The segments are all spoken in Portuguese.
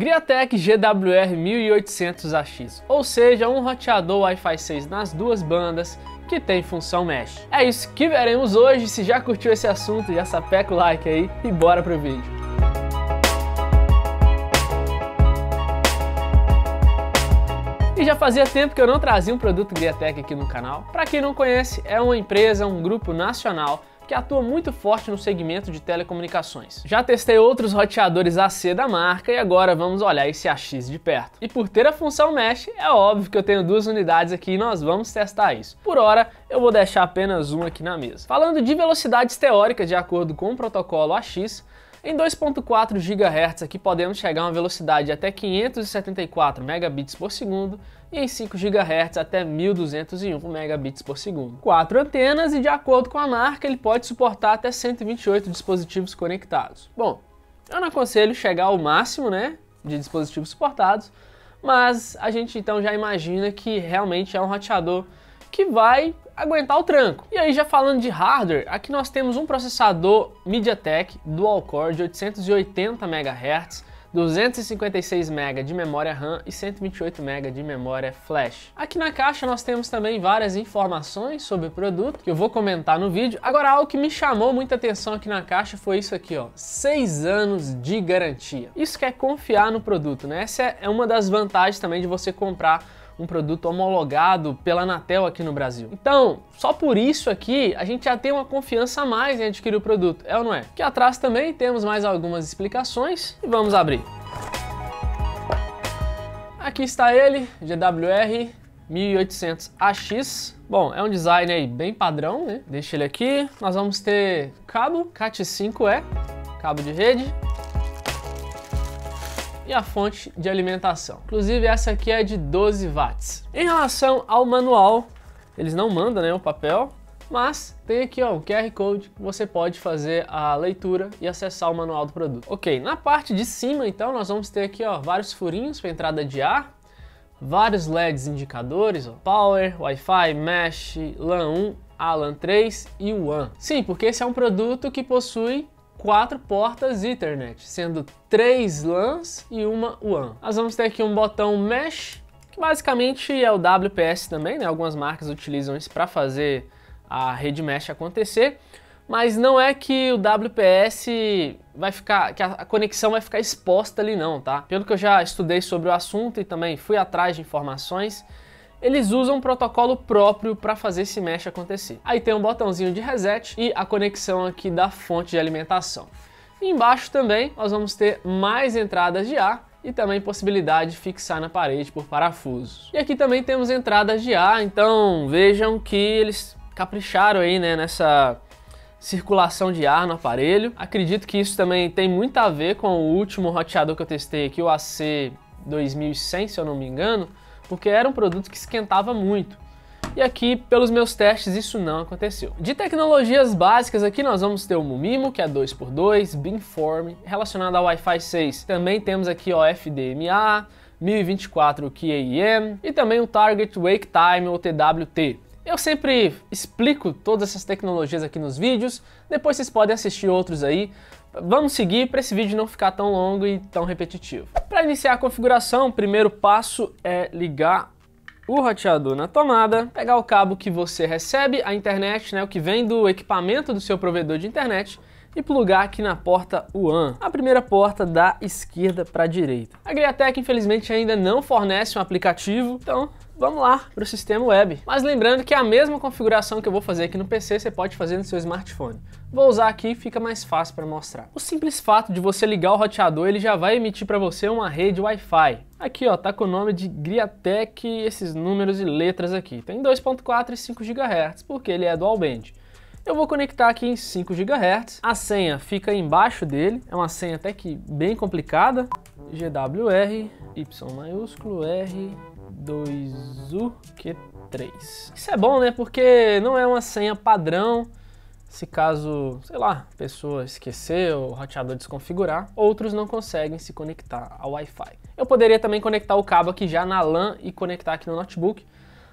Griatech GWR 1800AX, ou seja, um roteador Wi-Fi 6 nas duas bandas que tem função mesh. É isso que veremos hoje, se já curtiu esse assunto, já sapeca o like aí e bora pro vídeo. E já fazia tempo que eu não trazia um produto Griatech aqui no canal. Para quem não conhece, é uma empresa, um grupo nacional que atua muito forte no segmento de telecomunicações. Já testei outros roteadores AC da marca e agora vamos olhar esse AX de perto. E por ter a função Mesh, é óbvio que eu tenho duas unidades aqui e nós vamos testar isso. Por hora, eu vou deixar apenas uma aqui na mesa. Falando de velocidades teóricas de acordo com o protocolo AX, em 2.4 GHz aqui podemos chegar a uma velocidade de até 574 megabits por segundo e em 5 GHz até 1201 megabits por segundo. Quatro antenas e de acordo com a marca ele pode suportar até 128 dispositivos conectados. Bom, eu não aconselho chegar ao máximo, né, de dispositivos suportados, mas a gente então já imagina que realmente é um roteador que vai aguentar o tranco. E aí já falando de hardware, aqui nós temos um processador MediaTek Dual Core de 880 MHz 256 MB de memória RAM e 128 MB de memória flash. Aqui na caixa nós temos também várias informações sobre o produto que eu vou comentar no vídeo. Agora algo que me chamou muita atenção aqui na caixa foi isso aqui, ó, 6 anos de garantia. Isso quer confiar no produto, né? Essa é uma das vantagens também de você comprar um produto homologado pela Anatel aqui no Brasil. Então, só por isso aqui a gente já tem uma confiança a mais em adquirir o produto, é ou não é? Aqui atrás também temos mais algumas explicações e vamos abrir. Aqui está ele, GWR 1800AX. Bom, é um design aí bem padrão, né? Deixa ele aqui. Nós vamos ter cabo CAT5E, cabo de rede, e a fonte de alimentação. Inclusive essa aqui é de 12 watts. Em relação ao manual, eles não mandam né, o papel, mas tem aqui ó, um QR Code, você pode fazer a leitura e acessar o manual do produto. Ok, na parte de cima então nós vamos ter aqui ó, vários furinhos para entrada de ar, vários LEDs indicadores, ó, Power, Wi-Fi, Mesh, LAN 1, a LAN 3 e o WAN. Sim, porque esse é um produto que possui quatro portas Ethernet, sendo três LANs e uma WAN. Nós vamos ter aqui um botão Mesh, que basicamente é o WPS também, né? Algumas marcas utilizam isso para fazer a rede mesh acontecer, mas não é que o WPS vai ficar, que a conexão vai ficar exposta ali não, tá? Pelo que eu já estudei sobre o assunto e também fui atrás de informações, eles usam um protocolo próprio para fazer esse mesh acontecer. Aí tem um botãozinho de reset e a conexão aqui da fonte de alimentação. E embaixo também nós vamos ter mais entradas de ar e também possibilidade de fixar na parede por parafusos. E aqui também temos entradas de ar, então vejam que eles capricharam aí né, nessa circulação de ar no aparelho. Acredito que isso também tem muito a ver com o último roteador que eu testei aqui, o AC 2100, se eu não me engano, porque era um produto que esquentava muito. E aqui, pelos meus testes, isso não aconteceu. De tecnologias básicas, aqui nós vamos ter o Mumimo, que é 2x2, Beamform, relacionado ao Wi-Fi 6. Também temos aqui o FDMA, 1024 QAM e também o Target Wake Time ou TWT. Eu sempre explico todas essas tecnologias aqui nos vídeos, depois vocês podem assistir outros aí, Vamos seguir para esse vídeo não ficar tão longo e tão repetitivo. Para iniciar a configuração, o primeiro passo é ligar o roteador na tomada, pegar o cabo que você recebe a internet, né, o que vem do equipamento do seu provedor de internet, e plugar aqui na porta WAN, a primeira porta da esquerda para a direita. A Griatec infelizmente ainda não fornece um aplicativo, então vamos lá para o sistema web. Mas lembrando que é a mesma configuração que eu vou fazer aqui no PC, você pode fazer no seu smartphone. Vou usar aqui, fica mais fácil para mostrar. O simples fato de você ligar o roteador, ele já vai emitir para você uma rede Wi-Fi. Aqui ó, tá com o nome de Griatec, esses números e letras aqui. Tem 2.4 e 5 GHz, porque ele é dual band. Eu vou conectar aqui em 5 GHz. A senha fica embaixo dele. É uma senha até que bem complicada. GWR, Y maiúsculo, R, 2 q 3 Isso é bom, né? Porque não é uma senha padrão. Se caso, sei lá, a pessoa esquecer ou o roteador desconfigurar, outros não conseguem se conectar ao Wi-Fi. Eu poderia também conectar o cabo aqui já na LAN e conectar aqui no notebook,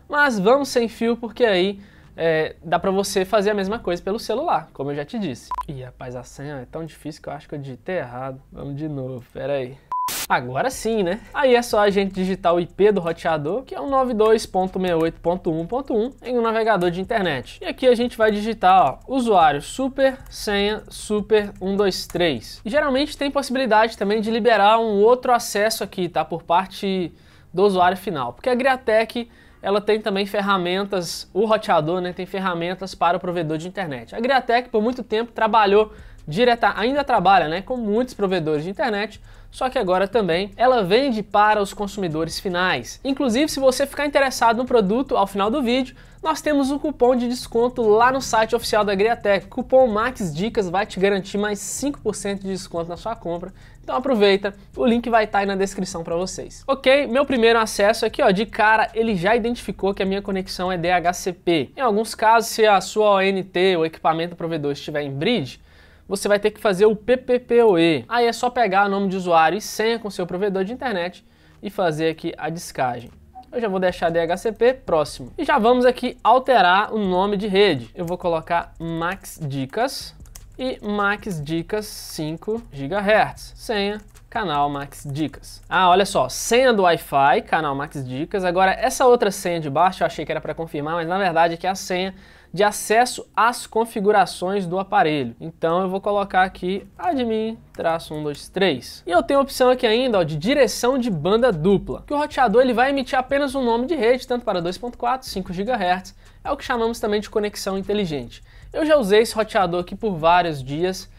mas vamos sem fio porque aí é, dá para você fazer a mesma coisa pelo celular, como eu já te disse. Ih, rapaz, a senha é tão difícil que eu acho que eu digitei errado. Vamos de novo, peraí. aí. Agora sim, né? Aí é só a gente digitar o IP do roteador, que é o 92.68.1.1, em um navegador de internet. E aqui a gente vai digitar, ó, usuário super, senha super 123. E geralmente tem possibilidade também de liberar um outro acesso aqui, tá? Por parte do usuário final, porque a Griatec ela tem também ferramentas, o roteador né, tem ferramentas para o provedor de internet. A Griatec por muito tempo trabalhou direta, ainda trabalha né, com muitos provedores de internet, só que agora também ela vende para os consumidores finais. Inclusive, se você ficar interessado no produto ao final do vídeo, nós temos um cupom de desconto lá no site oficial da Agriatec. O cupom MAXDICAS vai te garantir mais 5% de desconto na sua compra. Então aproveita, o link vai estar tá aí na descrição para vocês. Ok, meu primeiro acesso aqui, ó, de cara, ele já identificou que a minha conexão é DHCP. Em alguns casos, se a sua ONT, o equipamento provedor, estiver em bridge, você vai ter que fazer o PPPoE. Aí é só pegar o nome de usuário e senha com seu provedor de internet e fazer aqui a descagem. Eu já vou deixar DHCP próximo. E já vamos aqui alterar o nome de rede. Eu vou colocar Max Dicas e Max Dicas 5 GHz. Senha canal Max Dicas. Ah, olha só, senha do Wi-Fi, canal Max Dicas. Agora, essa outra senha de baixo, eu achei que era para confirmar, mas na verdade é que é a senha de acesso às configurações do aparelho. Então eu vou colocar aqui admin-123. E eu tenho a opção aqui ainda ó, de direção de banda dupla, que o roteador ele vai emitir apenas um nome de rede, tanto para 2.4, 5 GHz, é o que chamamos também de conexão inteligente. Eu já usei esse roteador aqui por vários dias,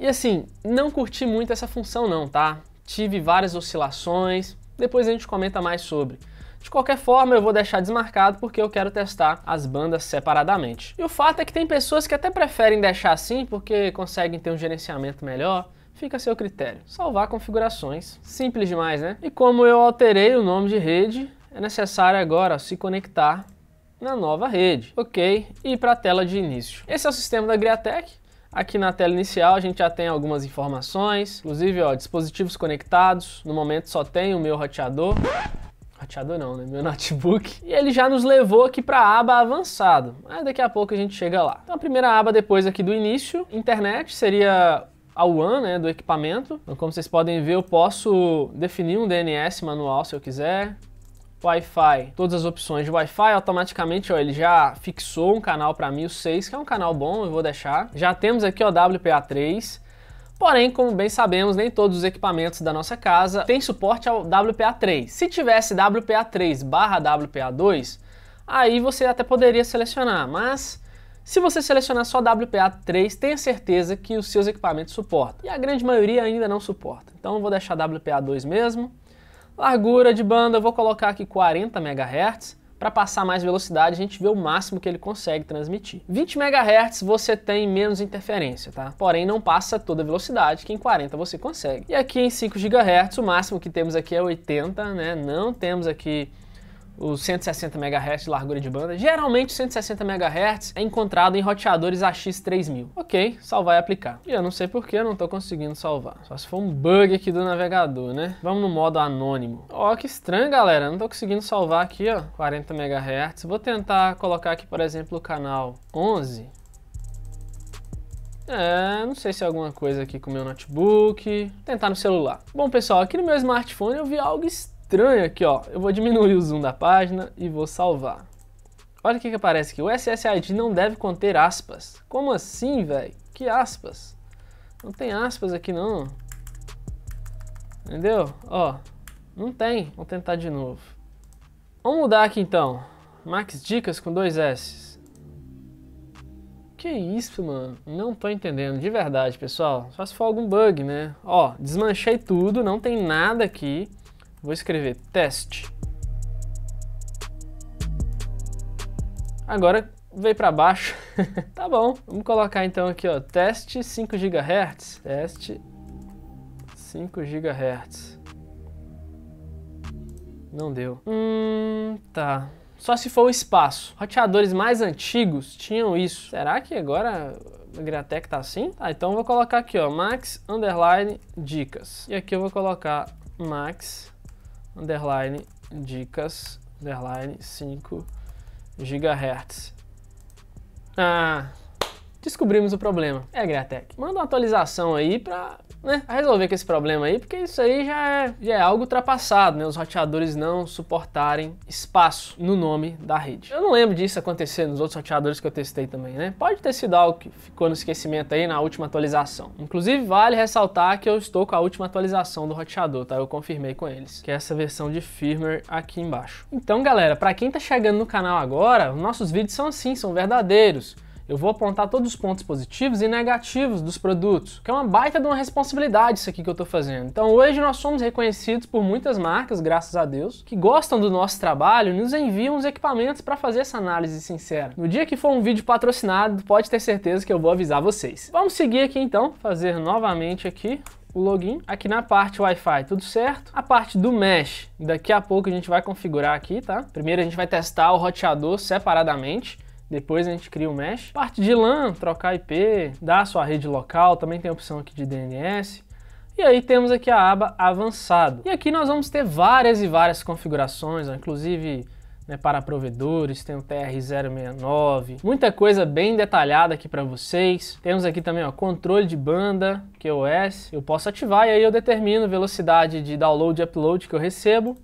e assim, não curti muito essa função não, tá? Tive várias oscilações, depois a gente comenta mais sobre. De qualquer forma, eu vou deixar desmarcado porque eu quero testar as bandas separadamente. E o fato é que tem pessoas que até preferem deixar assim porque conseguem ter um gerenciamento melhor, fica a seu critério. Salvar configurações, simples demais, né? E como eu alterei o nome de rede, é necessário agora se conectar na nova rede. Ok, e para a tela de início. Esse é o sistema da Griatec, Aqui na tela inicial a gente já tem algumas informações, inclusive ó, dispositivos conectados, no momento só tem o meu roteador, roteador não, né? Meu notebook. E ele já nos levou aqui para a aba avançado. Mas daqui a pouco a gente chega lá. Então a primeira aba depois aqui do início, internet, seria a WAN né, do equipamento. Então, como vocês podem ver, eu posso definir um DNS manual se eu quiser, Wi-Fi, todas as opções de Wi-Fi, automaticamente ó, ele já fixou um canal para 1006, que é um canal bom, eu vou deixar. Já temos aqui o WPA3, Porém, como bem sabemos, nem todos os equipamentos da nossa casa têm suporte ao WPA3. Se tivesse WPA3 barra WPA2, aí você até poderia selecionar, mas se você selecionar só WPA3, tenha certeza que os seus equipamentos suportam. E a grande maioria ainda não suporta. Então eu vou deixar WPA2 mesmo. Largura de banda, vou colocar aqui 40 MHz. Para passar mais velocidade, a gente vê o máximo que ele consegue transmitir. 20 MHz você tem menos interferência, tá? Porém, não passa toda a velocidade que em 40 você consegue. E aqui em 5 GHz, o máximo que temos aqui é 80, né? Não temos aqui os 160 MHz de largura de banda. Geralmente 160 MHz é encontrado em roteadores AX3000. Ok, salvar e aplicar. E eu não sei porque eu não estou conseguindo salvar. Só se for um bug aqui do navegador, né? Vamos no modo anônimo. Ó, oh, que estranho, galera. não estou conseguindo salvar aqui, ó. 40 MHz. Vou tentar colocar aqui, por exemplo, o canal 11. É, não sei se é alguma coisa aqui com o meu notebook. Vou tentar no celular. Bom, pessoal, aqui no meu smartphone eu vi algo estranho estranho aqui, ó. Eu vou diminuir o zoom da página e vou salvar. Olha o que, que aparece aqui. O SSID não deve conter aspas. Como assim, velho? Que aspas? Não tem aspas aqui, não. Entendeu? Ó, não tem. Vou tentar de novo. Vamos mudar aqui, então. Max Dicas com dois S. Que isso, mano? Não tô entendendo, de verdade, pessoal. Só se for algum bug, né? Ó, desmanchei tudo, não tem nada aqui. Vou escrever teste. Agora veio para baixo. tá bom. Vamos colocar então aqui, ó, teste 5 GHz, teste 5 GHz. Não deu. Hum, tá. Só se for o espaço. Roteadores mais antigos tinham isso. Será que agora a Gratec tá assim? Tá, então eu vou colocar aqui, ó, max underline dicas. E aqui eu vou colocar max underline dicas underline 5 GHz. Ah, descobrimos o problema. É, Gretec, manda uma atualização aí para né, a resolver com esse problema aí, porque isso aí já é, já é algo ultrapassado, né? Os roteadores não suportarem espaço no nome da rede. Eu não lembro disso acontecer nos outros roteadores que eu testei também, né? Pode ter sido algo que ficou no esquecimento aí na última atualização. Inclusive, vale ressaltar que eu estou com a última atualização do roteador, tá? Eu confirmei com eles, que é essa versão de firmware aqui embaixo. Então, galera, para quem tá chegando no canal agora, nossos vídeos são assim, são verdadeiros. Eu vou apontar todos os pontos positivos e negativos dos produtos, que é uma baita de uma responsabilidade isso aqui que eu estou fazendo. Então hoje nós somos reconhecidos por muitas marcas, graças a Deus, que gostam do nosso trabalho e nos enviam os equipamentos para fazer essa análise sincera. No dia que for um vídeo patrocinado, pode ter certeza que eu vou avisar vocês. Vamos seguir aqui então, fazer novamente aqui o login. Aqui na parte Wi-Fi, tudo certo. A parte do Mesh, daqui a pouco a gente vai configurar aqui, tá? Primeiro a gente vai testar o roteador separadamente. Depois a gente cria o mesh. Parte de LAN, trocar IP, dar a sua rede local, também tem a opção aqui de DNS. E aí temos aqui a aba avançado. E aqui nós vamos ter várias e várias configurações, inclusive né, para provedores, tem o TR069, muita coisa bem detalhada aqui para vocês. Temos aqui também o controle de banda, QoS, é eu posso ativar e aí eu determino velocidade de download e upload que eu recebo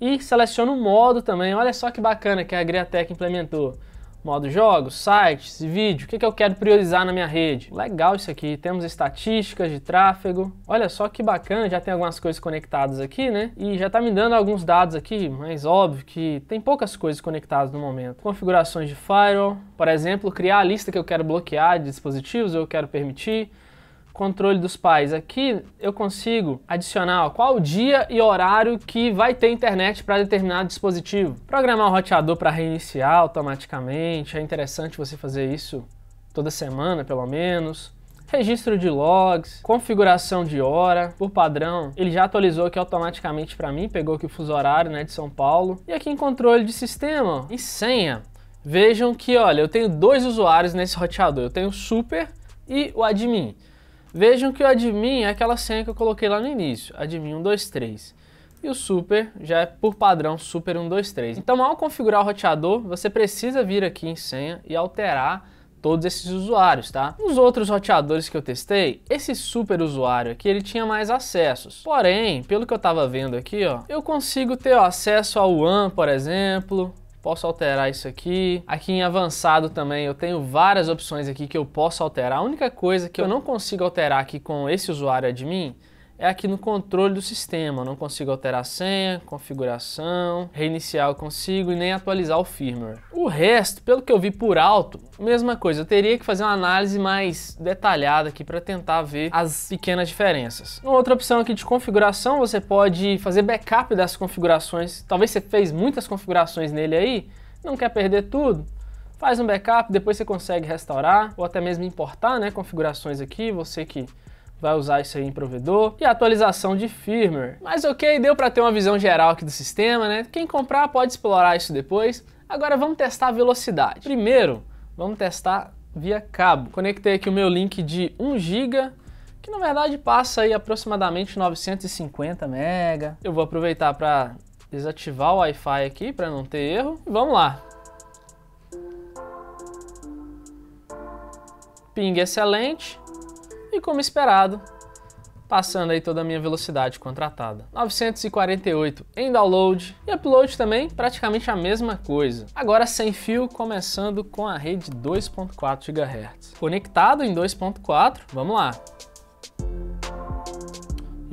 e seleciono o modo também, olha só que bacana que a Agriatec implementou modo jogos, sites, vídeo, o que, que eu quero priorizar na minha rede. Legal isso aqui, temos estatísticas de tráfego. Olha só que bacana, já tem algumas coisas conectadas aqui, né? E já tá me dando alguns dados aqui, mas óbvio que tem poucas coisas conectadas no momento. Configurações de firewall, por exemplo, criar a lista que eu quero bloquear de dispositivos, eu quero permitir controle dos pais. Aqui eu consigo adicionar ó, qual dia e horário que vai ter internet para determinado dispositivo. Programar o roteador para reiniciar automaticamente, é interessante você fazer isso toda semana pelo menos. Registro de logs, configuração de hora, por padrão, ele já atualizou aqui automaticamente para mim, pegou aqui o fuso horário né, de São Paulo. E aqui em controle de sistema, em senha, vejam que olha, eu tenho dois usuários nesse roteador, eu tenho o super e o admin. Vejam que o admin é aquela senha que eu coloquei lá no início, admin 123. E o super já é por padrão super 123. Então ao configurar o roteador, você precisa vir aqui em senha e alterar todos esses usuários, tá? Nos outros roteadores que eu testei, esse super usuário aqui, ele tinha mais acessos. Porém, pelo que eu tava vendo aqui, ó, eu consigo ter ó, acesso ao WAN, por exemplo, posso alterar isso aqui. Aqui em avançado também eu tenho várias opções aqui que eu posso alterar. A única coisa que eu não consigo alterar aqui com esse usuário admin é aqui no controle do sistema. Eu não consigo alterar a senha, configuração, reiniciar eu consigo e nem atualizar o firmware. O resto, pelo que eu vi por alto, mesma coisa. Eu teria que fazer uma análise mais detalhada aqui para tentar ver as pequenas diferenças. Uma outra opção aqui de configuração, você pode fazer backup das configurações. Talvez você fez muitas configurações nele aí, não quer perder tudo faz um backup, depois você consegue restaurar ou até mesmo importar né, configurações aqui, você que vai usar isso aí em provedor e atualização de firmware. Mas ok, deu para ter uma visão geral aqui do sistema, né? Quem comprar pode explorar isso depois. Agora vamos testar a velocidade. Primeiro, vamos testar via cabo. Conectei aqui o meu link de 1 GB, que na verdade passa aí aproximadamente 950 mega. Eu vou aproveitar para desativar o Wi-Fi aqui para não ter erro. Vamos lá. Ping excelente e, como esperado, passando aí toda a minha velocidade contratada. 948 em download e upload também, praticamente a mesma coisa. Agora sem fio, começando com a rede 2.4 GHz. Conectado em 2.4, vamos lá.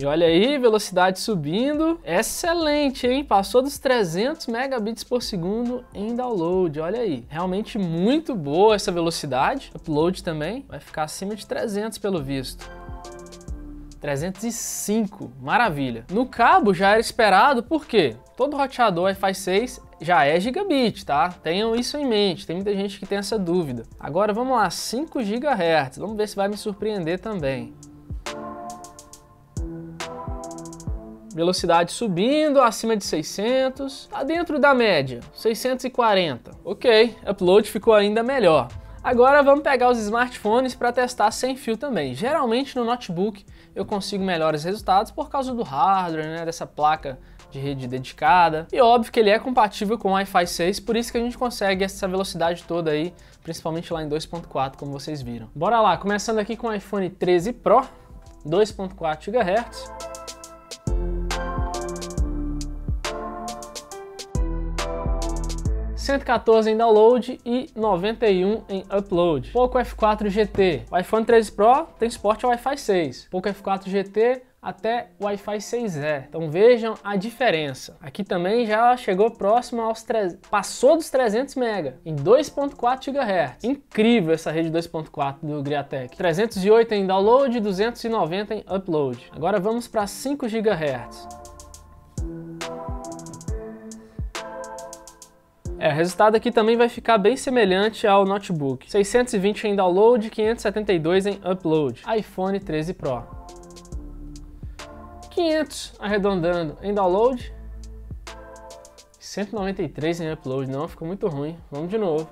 E olha aí, velocidade subindo. Excelente, hein? Passou dos 300 megabits por segundo em download, olha aí. Realmente muito boa essa velocidade. Upload também vai ficar acima de 300 pelo visto. 305, maravilha. No cabo já era esperado, por quê? Todo roteador Wi-Fi 6 já é gigabit, tá? Tenham isso em mente, tem muita gente que tem essa dúvida. Agora vamos lá, 5 GHz, vamos ver se vai me surpreender também. Velocidade subindo acima de 600, tá dentro da média, 640. Ok, upload ficou ainda melhor. Agora vamos pegar os smartphones para testar sem fio também. Geralmente no notebook eu consigo melhores resultados por causa do hardware, né, dessa placa de rede dedicada. E óbvio que ele é compatível com o Wi-Fi 6, por isso que a gente consegue essa velocidade toda aí, principalmente lá em 2.4, como vocês viram. Bora lá, começando aqui com o iPhone 13 Pro, 2.4 GHz. 114 em download e 91 em upload. Poco F4 GT. O iPhone 13 Pro tem suporte ao Wi-Fi 6. Poco F4 GT até Wi-Fi 6E. É. Então vejam a diferença. Aqui também já chegou próximo aos tre... passou dos 300 MB em 2.4 GHz. Incrível essa rede 2.4 do Griatec. 308 em download, 290 em upload. Agora vamos para 5 GHz. É, o resultado aqui também vai ficar bem semelhante ao notebook. 620 em download, 572 em upload. iPhone 13 Pro. 500 arredondando em download. 193 em upload, não, ficou muito ruim. Vamos de novo.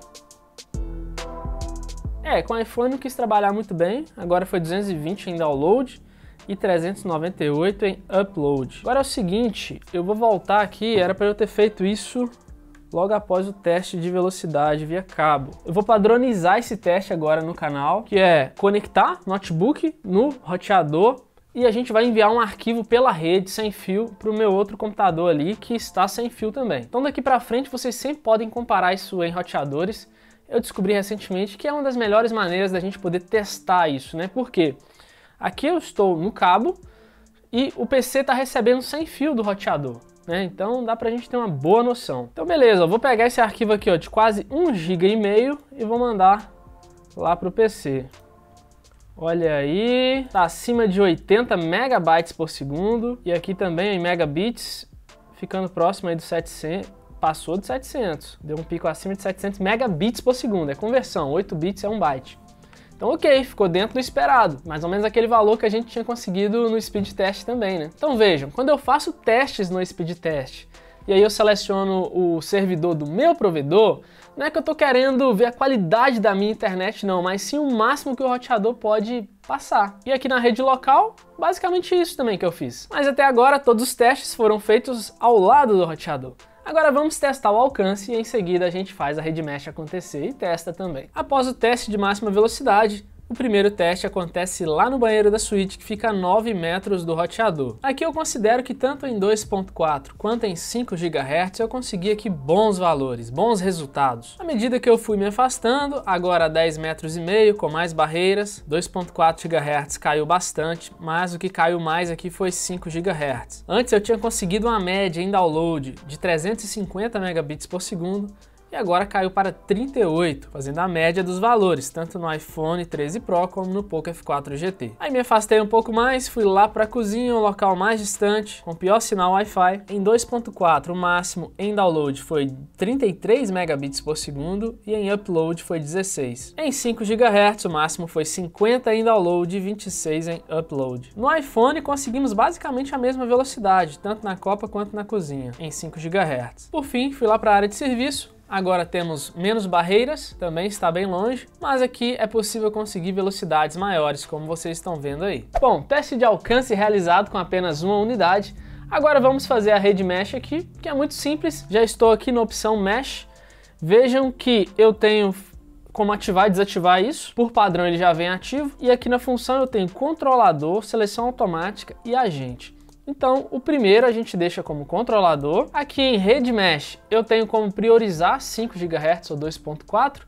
É, com o iPhone não quis trabalhar muito bem, agora foi 220 em download e 398 em upload. Agora é o seguinte, eu vou voltar aqui, era para eu ter feito isso logo após o teste de velocidade via cabo. Eu vou padronizar esse teste agora no canal, que é conectar notebook no roteador e a gente vai enviar um arquivo pela rede sem fio para o meu outro computador ali que está sem fio também. Então daqui para frente vocês sempre podem comparar isso em roteadores. Eu descobri recentemente que é uma das melhores maneiras da gente poder testar isso, né? Porque aqui eu estou no cabo e o PC está recebendo sem fio do roteador né? Então dá pra gente ter uma boa noção. Então beleza, eu vou pegar esse arquivo aqui ó, de quase 1,5 GB e e vou mandar lá pro PC. Olha aí, tá acima de 80 megabytes por segundo e aqui também em megabits, ficando próximo aí do 700, passou de 700, deu um pico acima de 700 megabits por segundo, é conversão, 8 bits é 1 byte. Então, ok, ficou dentro do esperado, mais ou menos aquele valor que a gente tinha conseguido no speed test também, né? Então vejam, quando eu faço testes no speed test e aí eu seleciono o servidor do meu provedor, não é que eu estou querendo ver a qualidade da minha internet não, mas sim o máximo que o roteador pode passar. E aqui na rede local, basicamente isso também que eu fiz. Mas até agora todos os testes foram feitos ao lado do roteador. Agora vamos testar o alcance e em seguida a gente faz a rede mesh acontecer e testa também. Após o teste de máxima velocidade, o primeiro teste acontece lá no banheiro da suíte, que fica a 9 metros do roteador. Aqui eu considero que tanto em 2.4 quanto em 5 GHz eu consegui aqui bons valores, bons resultados. À medida que eu fui me afastando, agora a 10 metros e meio, com mais barreiras, 2.4 GHz caiu bastante, mas o que caiu mais aqui foi 5 GHz. Antes eu tinha conseguido uma média em download de 350 megabits por segundo, e agora caiu para 38, fazendo a média dos valores, tanto no iPhone 13 Pro como no Poco F4 GT. Aí me afastei um pouco mais, fui lá para a cozinha, um local mais distante, com pior sinal Wi-Fi. Em 2.4, o máximo em download foi 33 megabits por segundo e em upload foi 16. Em 5 GHz, o máximo foi 50 em download e 26 em upload. No iPhone conseguimos basicamente a mesma velocidade, tanto na copa quanto na cozinha, em 5 GHz. Por fim, fui lá para a área de serviço, Agora temos menos barreiras, também está bem longe, mas aqui é possível conseguir velocidades maiores, como vocês estão vendo aí. Bom, teste de alcance realizado com apenas uma unidade. Agora vamos fazer a rede mesh aqui, que é muito simples. Já estou aqui na opção mesh. Vejam que eu tenho como ativar e desativar isso. Por padrão ele já vem ativo. E aqui na função eu tenho controlador, seleção automática e agente. Então, o primeiro a gente deixa como controlador. Aqui em rede mesh, eu tenho como priorizar 5 GHz ou 2.4,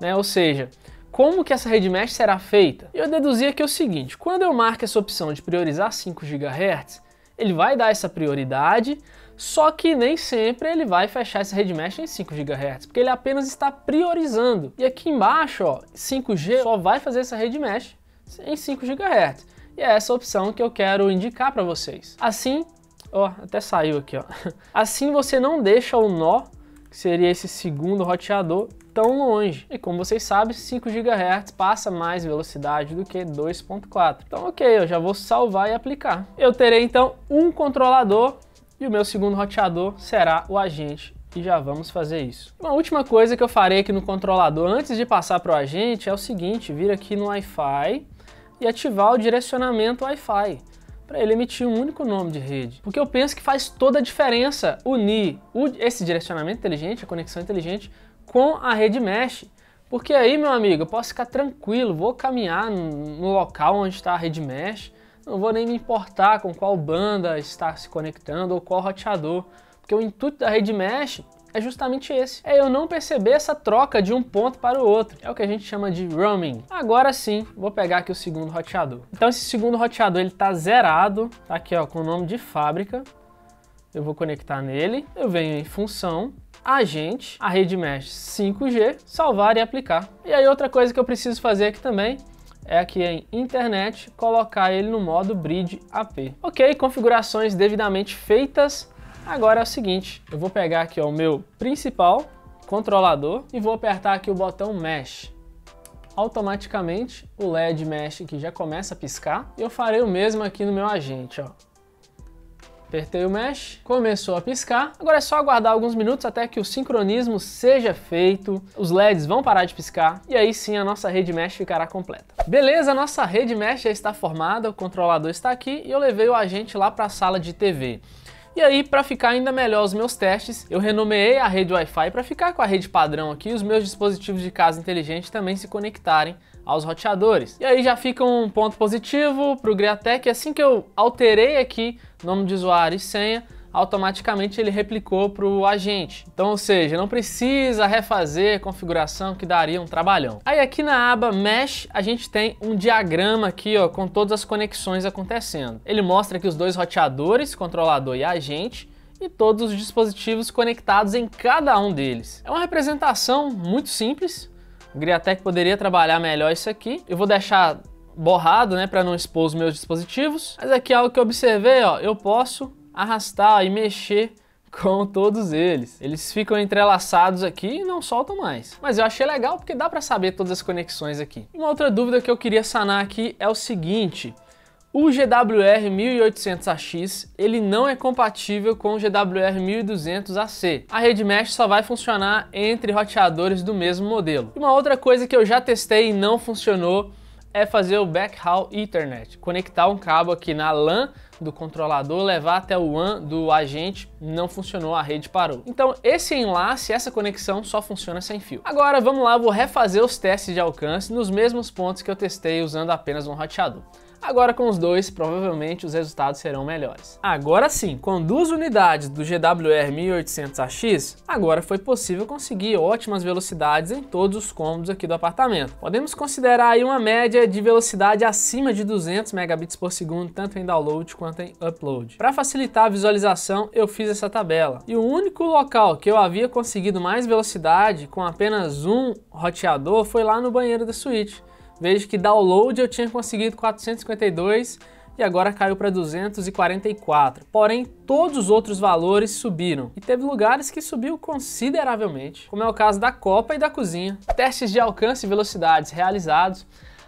né? Ou seja, como que essa rede mesh será feita? Eu deduzi aqui o seguinte, quando eu marco essa opção de priorizar 5 GHz, ele vai dar essa prioridade, só que nem sempre ele vai fechar essa rede mesh em 5 GHz, porque ele apenas está priorizando. E aqui embaixo, ó, 5G só vai fazer essa rede mesh em 5 GHz e é essa opção que eu quero indicar para vocês. Assim, ó, até saiu aqui, ó. Assim você não deixa o nó, que seria esse segundo roteador, tão longe. E como vocês sabem, 5 GHz passa mais velocidade do que 2.4. Então, ok, eu já vou salvar e aplicar. Eu terei então um controlador e o meu segundo roteador será o agente e já vamos fazer isso. Uma última coisa que eu farei aqui no controlador antes de passar para o agente é o seguinte, vir aqui no Wi-Fi e ativar o direcionamento Wi-Fi para ele emitir um único nome de rede. Porque eu penso que faz toda a diferença unir esse direcionamento inteligente, a conexão inteligente, com a rede mesh. Porque aí, meu amigo, eu posso ficar tranquilo, vou caminhar no local onde está a rede mesh, não vou nem me importar com qual banda está se conectando ou qual roteador. Porque o intuito da rede mesh é justamente esse. É eu não perceber essa troca de um ponto para o outro. É o que a gente chama de roaming. Agora sim, vou pegar aqui o segundo roteador. Então esse segundo roteador ele tá zerado, tá aqui ó, com o nome de fábrica. Eu vou conectar nele, eu venho em função, agente, a rede mesh 5G, salvar e aplicar. E aí outra coisa que eu preciso fazer aqui também é aqui em internet, colocar ele no modo bridge AP. Ok, configurações devidamente feitas, Agora é o seguinte, eu vou pegar aqui ó, o meu principal controlador e vou apertar aqui o botão Mesh. Automaticamente o LED Mesh aqui já começa a piscar e eu farei o mesmo aqui no meu agente. Ó. Apertei o Mesh, começou a piscar. Agora é só aguardar alguns minutos até que o sincronismo seja feito, os LEDs vão parar de piscar e aí sim a nossa rede Mesh ficará completa. Beleza, a nossa rede Mesh já está formada, o controlador está aqui e eu levei o agente lá para a sala de TV. E aí, para ficar ainda melhor os meus testes, eu renomeei a rede Wi-Fi para ficar com a rede padrão aqui e os meus dispositivos de casa inteligente também se conectarem aos roteadores. E aí já fica um ponto positivo para o Griatec, assim que eu alterei aqui nome de usuário e senha, automaticamente ele replicou para o agente. Então, ou seja, não precisa refazer configuração que daria um trabalhão. Aí aqui na aba Mesh, a gente tem um diagrama aqui ó, com todas as conexões acontecendo. Ele mostra aqui os dois roteadores, controlador e agente, e todos os dispositivos conectados em cada um deles. É uma representação muito simples, o Griatec poderia trabalhar melhor isso aqui. Eu vou deixar borrado, né, para não expor os meus dispositivos. Mas aqui é algo que eu observei, ó, eu posso arrastar e mexer com todos eles. Eles ficam entrelaçados aqui e não soltam mais. Mas eu achei legal porque dá para saber todas as conexões aqui. Uma outra dúvida que eu queria sanar aqui é o seguinte, o GWR 1800AX ele não é compatível com o GWR 1200AC. A rede mesh só vai funcionar entre roteadores do mesmo modelo. E uma outra coisa que eu já testei e não funcionou é fazer o backhaul Ethernet, conectar um cabo aqui na LAN do controlador, levar até o WAN do agente, não funcionou, a rede parou. Então esse enlace, essa conexão só funciona sem fio. Agora vamos lá, vou refazer os testes de alcance nos mesmos pontos que eu testei usando apenas um roteador. Agora com os dois, provavelmente os resultados serão melhores. Agora sim, com duas unidades do GWR 1800AX, agora foi possível conseguir ótimas velocidades em todos os cômodos aqui do apartamento. Podemos considerar aí uma média de velocidade acima de 200 megabits por segundo, tanto em download quanto em upload. Para facilitar a visualização, eu fiz essa tabela. E o único local que eu havia conseguido mais velocidade com apenas um roteador foi lá no banheiro da suíte. Vejo que download eu tinha conseguido 452 e agora caiu para 244. Porém, todos os outros valores subiram. E teve lugares que subiu consideravelmente, como é o caso da copa e da cozinha. Testes de alcance e velocidades realizados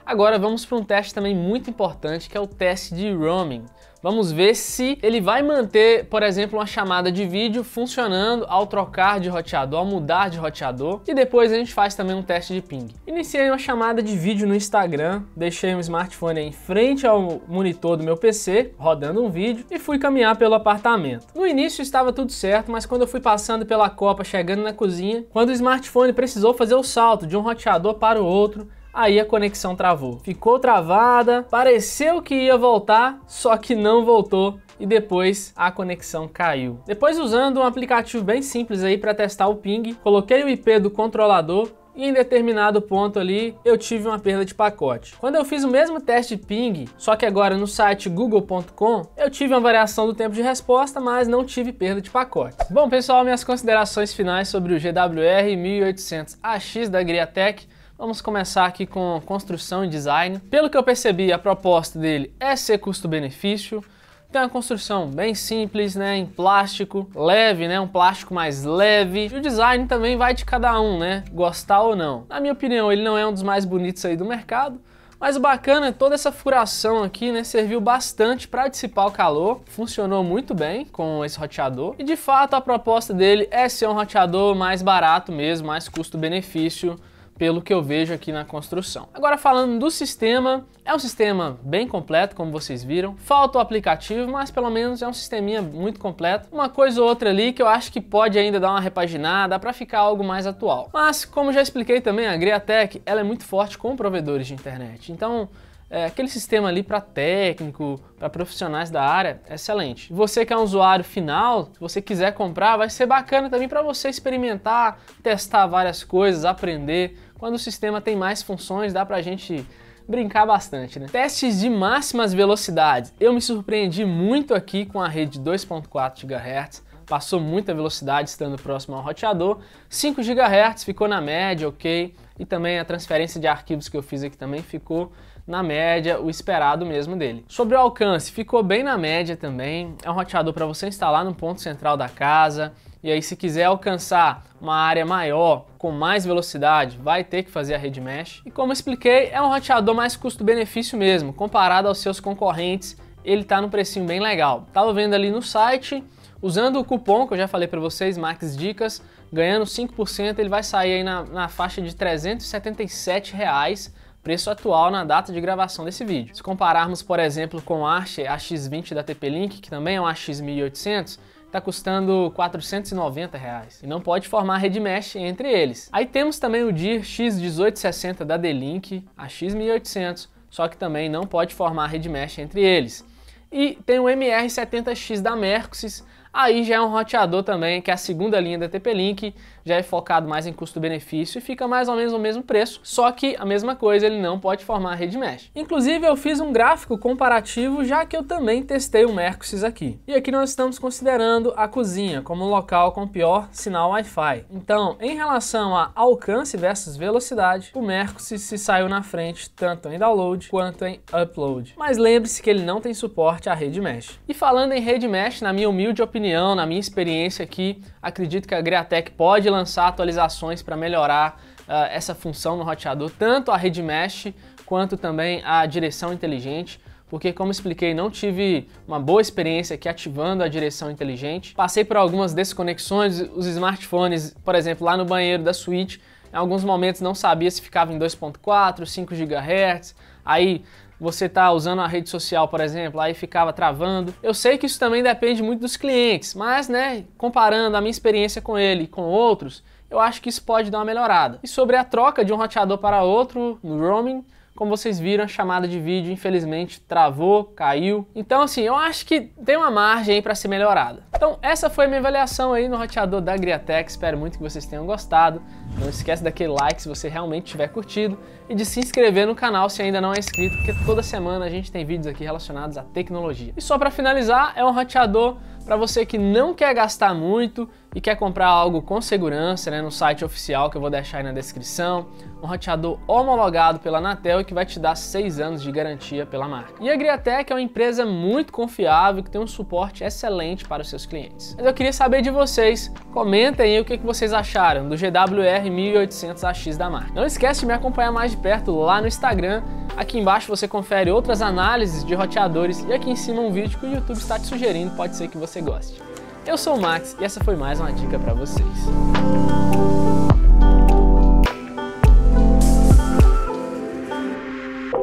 Agora vamos para um teste também muito importante, que é o teste de roaming. Vamos ver se ele vai manter, por exemplo, uma chamada de vídeo funcionando ao trocar de roteador, ao mudar de roteador. E depois a gente faz também um teste de ping. Iniciei uma chamada de vídeo no Instagram, deixei o um smartphone em frente ao monitor do meu PC, rodando um vídeo, e fui caminhar pelo apartamento. No início estava tudo certo, mas quando eu fui passando pela copa, chegando na cozinha, quando o smartphone precisou fazer o salto de um roteador para o outro, aí a conexão travou. Ficou travada, pareceu que ia voltar, só que não voltou e depois a conexão caiu. Depois usando um aplicativo bem simples aí para testar o ping, coloquei o IP do controlador e em determinado ponto ali eu tive uma perda de pacote. Quando eu fiz o mesmo teste ping, só que agora no site google.com, eu tive uma variação do tempo de resposta, mas não tive perda de pacote. Bom pessoal, minhas considerações finais sobre o GWR 1800AX da Griatech Vamos começar aqui com construção e design. Pelo que eu percebi, a proposta dele é ser custo-benefício. Tem então, é uma construção bem simples, né, em plástico, leve, né, um plástico mais leve. E o design também vai de cada um, né, gostar ou não. Na minha opinião, ele não é um dos mais bonitos aí do mercado, mas o bacana é toda essa furação aqui, né, serviu bastante para dissipar o calor, funcionou muito bem com esse roteador. E de fato a proposta dele é ser um roteador mais barato mesmo, mais custo-benefício pelo que eu vejo aqui na construção. Agora falando do sistema, é um sistema bem completo, como vocês viram. Falta o aplicativo, mas pelo menos é um sisteminha muito completo. Uma coisa ou outra ali que eu acho que pode ainda dar uma repaginada para ficar algo mais atual. Mas como já expliquei também, a Greatech, ela é muito forte com provedores de internet. Então é, aquele sistema ali para técnico, para profissionais da área, é excelente. Você que é um usuário final, se você quiser comprar, vai ser bacana também para você experimentar, testar várias coisas, aprender. Quando o sistema tem mais funções, dá pra gente brincar bastante, né? Testes de máximas velocidades. Eu me surpreendi muito aqui com a rede 2.4 GHz, passou muita velocidade estando próximo ao roteador, 5 GHz ficou na média, ok, e também a transferência de arquivos que eu fiz aqui também ficou na média, o esperado mesmo dele. Sobre o alcance, ficou bem na média também, é um roteador para você instalar no ponto central da casa, e aí, se quiser alcançar uma área maior, com mais velocidade, vai ter que fazer a rede mesh. E como expliquei, é um roteador mais custo-benefício mesmo, comparado aos seus concorrentes, ele está num precinho bem legal. Tava vendo ali no site, usando o cupom que eu já falei para vocês, Max Dicas, ganhando 5%, ele vai sair aí na, na faixa de 377 reais preço atual na data de gravação desse vídeo. Se compararmos, por exemplo, com a AX20 da TP-Link, que também é um AX1800, está custando 490 reais e não pode formar rede mesh entre eles. Aí temos também o DIR X1860 da D-Link, a X1800, só que também não pode formar rede mesh entre eles. E tem o MR70X da Mercosys, aí já é um roteador também, que é a segunda linha da TP-Link, já é focado mais em custo-benefício e fica mais ou menos o mesmo preço, só que a mesma coisa ele não pode formar a rede mesh. Inclusive eu fiz um gráfico comparativo já que eu também testei o Mercosys aqui. E aqui nós estamos considerando a cozinha como um local com pior sinal Wi-Fi. Então, em relação a alcance versus velocidade, o Mercosys se saiu na frente tanto em download quanto em upload. Mas lembre-se que ele não tem suporte à rede mesh. E falando em rede mesh, na minha humilde opinião, na minha experiência aqui, acredito que a Greatec pode lançar atualizações para melhorar uh, essa função no roteador, tanto a rede mesh quanto também a direção inteligente porque como expliquei, não tive uma boa experiência aqui ativando a direção inteligente. Passei por algumas desconexões, os smartphones, por exemplo, lá no banheiro da suíte, em alguns momentos não sabia se ficava em 2.4, 5 GHz, aí você tá usando a rede social, por exemplo, aí ficava travando. Eu sei que isso também depende muito dos clientes, mas, né, comparando a minha experiência com ele e com outros, eu acho que isso pode dar uma melhorada. E sobre a troca de um roteador para outro no roaming, como vocês viram, a chamada de vídeo infelizmente travou, caiu. Então assim, eu acho que tem uma margem aí para ser melhorada. Então essa foi a minha avaliação aí no roteador da Griatec. Espero muito que vocês tenham gostado. Não esquece daquele like se você realmente tiver curtido e de se inscrever no canal se ainda não é inscrito, porque toda semana a gente tem vídeos aqui relacionados à tecnologia. E só para finalizar, é um roteador para você que não quer gastar muito, e quer comprar algo com segurança, né, no site oficial que eu vou deixar aí na descrição, um roteador homologado pela Anatel e que vai te dar 6 anos de garantia pela marca. E a Griatec é uma empresa muito confiável que tem um suporte excelente para os seus clientes. Mas eu queria saber de vocês, comentem aí o que, que vocês acharam do GWR 1800AX da marca. Não esquece de me acompanhar mais de perto lá no Instagram, aqui embaixo você confere outras análises de roteadores e aqui em cima um vídeo que o YouTube está te sugerindo, pode ser que você goste. Eu sou o Max e essa foi mais uma dica para vocês.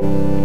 thank